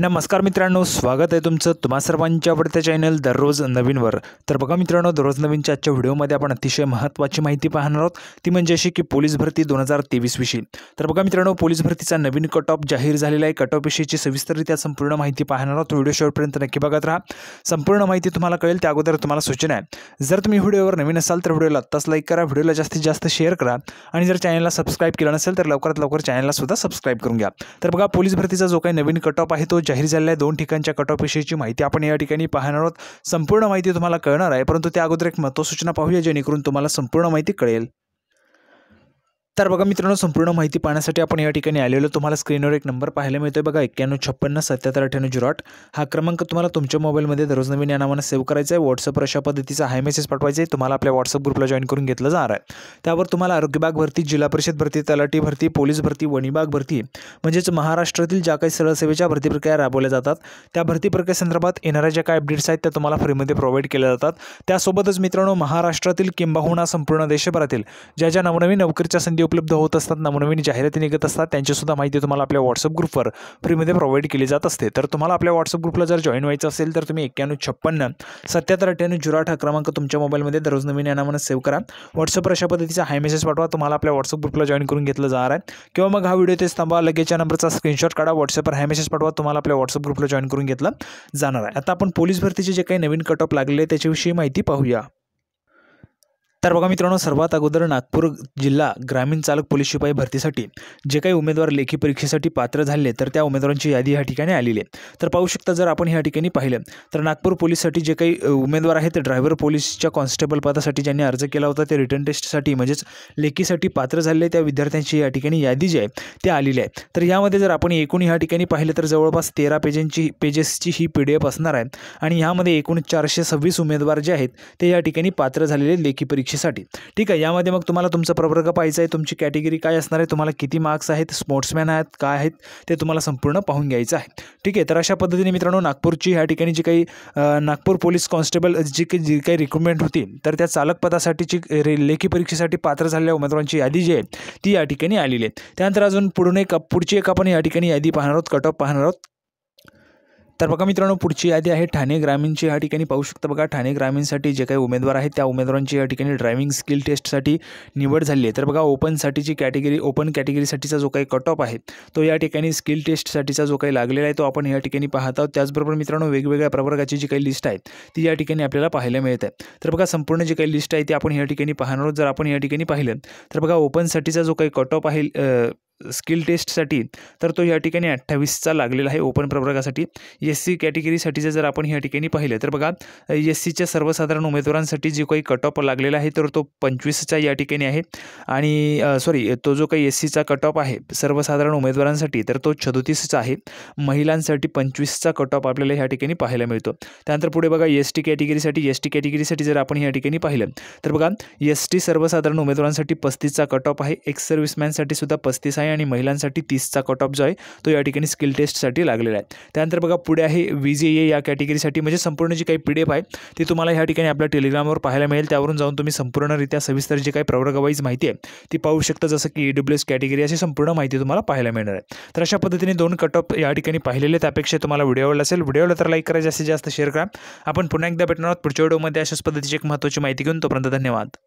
नमस्कार मित्रांनो स्वागत आहे तुमचं तुम्हा सर्वांच्या आवडत्या चॅनल दररोज नवीनवर तर बघा मित्रांनो दररोज नवीनच्या आजच्या व्हिडिओमध्ये आपण अतिशय महत्त्वाची माहिती पाहणार आहोत ती म्हणजे अशी की पोलीस भरती दोन हजार तेवीसविषयी तर बघा मित्रांनो पोलीस भरतीचा नवीन कट ऑफ जाहीर झालेला आहे कट ऑफविषयीची सविस्तररित्या संपूर्ण माहिती पाहणार आहोत व्हिडिओ शेवटपर्यंत नक्की बघत राहा संपूर्ण माहिती तुम्हाला कळेल त्या अगोदर तुम्हाला सूचना आहे जर तुम्ही व्हिडिओवर नवीन असाल तर व्हिडिओला आत्ताच लाईक करा व्हिडिओला जास्तीत जास्त शेअर करा आणि जर चॅनलला सबस्क्राईब केलं नसेल तर लवकरात लवकर चॅनलला सुद्धा सबस्क्राईब करून घ्या तर बघा पोलीस भरतीचा जो काही नवीन कट ऑफ आहे तो जाहीर झालेल्या दोन ठिकाणच्या कट ऑफ विषयीची माहिती आपण या ठिकाणी पाहणार आहोत संपूर्ण माहिती तुम्हाला कळणार आहे परंतु त्या अगोदर एक सूचना पाहूया जेणेकरून तुम्हाला संपूर्ण माहिती कळेल तर बघा मित्रांनो संपूर्ण माहिती पाहण्यासाठी आपण या ठिकाणी आलेलो तुम्हाला स्क्रीनवर एक नंबर पाहायला मिळतोय बघा एक्क्याण्णव छप्पन्न सत्याहत्तर अठ्ठ्याण्णव झिरो आठ हा क्रमांक तुम्हाला तुमच्या मोबाईलमध्ये दररोज नवीन या नावानं सेव्ह करायचा आहे व्हॉट्सअप अशा पद्धतीचा हाय मेसेज पाठवायचा आहे तुम्हाला आपल्या व्हॉट्सअप ग्रुपला जॉईन करून घेतलं जाणार आहे त्यावर तुम्हाला आरोग्यबाग भरती जिल्हा परिषद भरती तलाठी भरती पोलीस भरती वणीबाग भरती म्हणजेच महाराष्ट्रातील ज्या काही सरळसेवेच्या भरती प्रक्रिया राबवल्या जातात त्या भरती प्रक्रियेसंदर्भात येणाऱ्या ज्या काही अपडेट्स आहेत त्या तुम्हाला फ्रीमध्ये प्रोव्हाइड केल्या जातात त्यासोबतच मित्रांनो महाराष्ट्रातील किंबहुना संपूर्ण देशभरातील ज्या ज्या नवनवीन नोकरीच्या संधी उपलब्ध होत असतात नवनवीन जाहिराती निघत असतात त्यांचीसुद्धा माहिती तुम्हाला आपल्या व्हॉट्सअप ग्रुपवर फ्रीमध्ये प्रोव्हाइड केली जात असते तर तुम्हाला आपल्या व्हॉट्सअप ग्रुपला जर जॉईन व्हायचं असेल तर तुम्ही एक्क्याण्णव छप्पन्न सत्याहत्तर अठ्ठ्याण्णव जुरा हा क्रमांक तुमच्या मोबाईलमध्ये दररोज नवीन यानामानं सेव्ह करा व्हॉट्सअपवर अशा पद्धतीचा हाय मेसेज पाठवा तुम्हाला आपल्या व्हॉट्सअप ग्रुपला जॉईन करून घेतलं जाणार आहे किंवा मग हा व्हिडिओ ते थांबा लगेच्या नंबरचा स्क्रीनशॉट काढा व्हॉट्सअपवर हाय मेसेज पाठवा तुम्हाला आपल्या व्हॉट्सअप ग्रुपला जॉईन करून घेतलं जाणार आहे आता आपण पोलीस भरतीचे जे काही नवीन कट ऑफ लागले त्याच्याविषयी माहिती पाहूया तर बघा मित्रांनो सर्वात अगोदर नागपूर जिल्हा ग्रामीण चालक पोलीस शिपाई भरतीसाठी जे काही उमेदवार लेखी परीक्षेसाठी पात्र झाले तर त्या उमेदवारांची यादी या ठिकाणी आलेली आहे तर पाहू शकता जर आपण ह्या ठिकाणी पाहिलं तर नागपूर पोलीससाठी जे काही उमेदवार आहेत ड्रायव्हर पोलीसच्या कॉन्स्टेबल पदासाठी ज्यांनी अर्ज केला होता ते रिटर्न टेस्टसाठी म्हणजेच लेखीसाठी पात्र झाले त्या विद्यार्थ्यांची या ठिकाणी यादी जी आहे ते आलेली आहे तर यामध्ये जर आपण एकूण ह्या ठिकाणी पाहिलं तर जवळपास तेरा पेजेंची पेजेसची ही पी डी एफ असणार आहे आणि ह्यामध्ये एकूण चारशे सव्वीस उमेदवार जे आहेत ते या ठिकाणी पात्र झालेले लेखी परीक्षा परीक्षेसाठी ठीक आहे यामध्ये मग तुम्हाला तुमचा प्रवर्ग पाहिजे आहे तुमची कॅटेगरी काय असणार आहे तुम्हाला किती मार्क्स आहेत स्पोर्ट्समॅन आहेत काय आहेत ते तुम्हाला संपूर्ण पाहून घ्यायचं आहे ठीक आहे तर अशा पद्धतीने मित्रांनो नागपूरची ह्या ठिकाणी जी काही नागपूर पोलीस कॉन्स्टेबल जी काही जी काही रिक्रुटमेंट होती तर त्या चालक पदासाठीची रे लेखी परीक्षेसाठी पात्र झालेल्या उमेदवारांची यादी जी आहे ती या ठिकाणी आलेली आहे त्यानंतर अजून पुढून एक पुढची एक आपण या ठिकाणी यादी पाहणार आहोत कट ऑफ पाहणार आहोत तर बघा मित्रांनो पुढची यादी आहे ठाणे ग्रामीणची या ठिकाणी पाहू शकता बघा ठाणे ग्रामीणसाठी जे काही उमेदवार आहेत त्या उमेदवारांची या ठिकाणी ड्रायव्हिंग स्किल टेस्टसाठी निवड झाली आहे तर बघा ओपनसाठीची कॅटेगरी ओपन कॅटेगरीसाठीचा जो काही कट ऑफ आहे तो या ठिकाणी स्किल टेस्टसाठीचा जो काही लागलेला आहे तो आपण या ठिकाणी पाहत आहोत त्याचबरोबर मित्रांनो वेगवेगळ्या प्रवर्गाची जी काही लिस्ट आहे ती या ठिकाणी आपल्याला पाहायला मिळत आहे तर बघा संपूर्ण जी काही लिस्ट आहे ती आपण या ठिकाणी पाहणार आहोत जर आपण या ठिकाणी पाहिलं तर बघा ओपनसाठीचा जो काही कट ऑफ आहे स्किल टेस्टसाठी तर तो या ठिकाणी अठ्ठावीसचा लागलेला आहे ओपन प्रवर्गासाठी एस सी कॅटेगरीसाठीचं जर आपण या ठिकाणी पाहिलं तर बघा एस सीच्या सर्वसाधारण उमेदवारांसाठी जो काही कट ऑफ लागलेला आहे तर तो पंचवीसचा या ठिकाणी आहे आणि सॉरी तो जो काही एस सीचा कट ऑफ आहे सर्वसाधारण उमेदवारांसाठी तर तो छदोतीसचा आहे महिलांसाठी पंचवीसचा कट ऑफ आपल्याला या ठिकाणी पाहायला मिळतो त्यानंतर पुढे बघा एस टी कॅटेगरीसाठी एस टी कॅटेगरीसाठी जर आपण या ठिकाणी पाहिलं तर बघा एस टी सर्वसाधारण उमेदवारांसाठी पस्तीसचा कट ऑफ आहे एक्स सर्व्हिसमॅनसाठी सुद्धा पस्तीस आहे आहे आणि महिलांसाठी तीसचा कट ऑफ जो आहे तो या ठिकाणी स्किल टेस्टसाठी लागलेला आहे त्यानंतर बघा पुढे आहे व्ही जे ए या कॅटेगरीसाठी म्हणजे संपूर्ण जी काही पी आहे ती तुम्हाला या ठिकाणी आपल्या टेलिग्रामवर पाहायला मिळेल त्यावरून जाऊन तुम्ही संपूर्णरित्या सविस्तर जी काही प्रवर्गवाईज माहिती आहे ती पाहू शकता जसं की ई एस कॅटेगरी अशी संपूर्ण माहिती तुम्हाला पाहायला मिळणार आहे तर अशा पद्धतीने दोन कट ऑफ या ठिकाणी पाहिलेले त्यापेक्षा तुम्हाला व्हिडिओ आवडला असेल आवडला तर लाईक करा जास्तीत जास्त शेअर करा आपण पुन्हा एकदा भेटणार आहोत पुढच्या व्हिडिओमध्ये अशाच पद्धतीची एक महत्त्वाची माहिती घेऊन तोपर्यंत धन्यवाद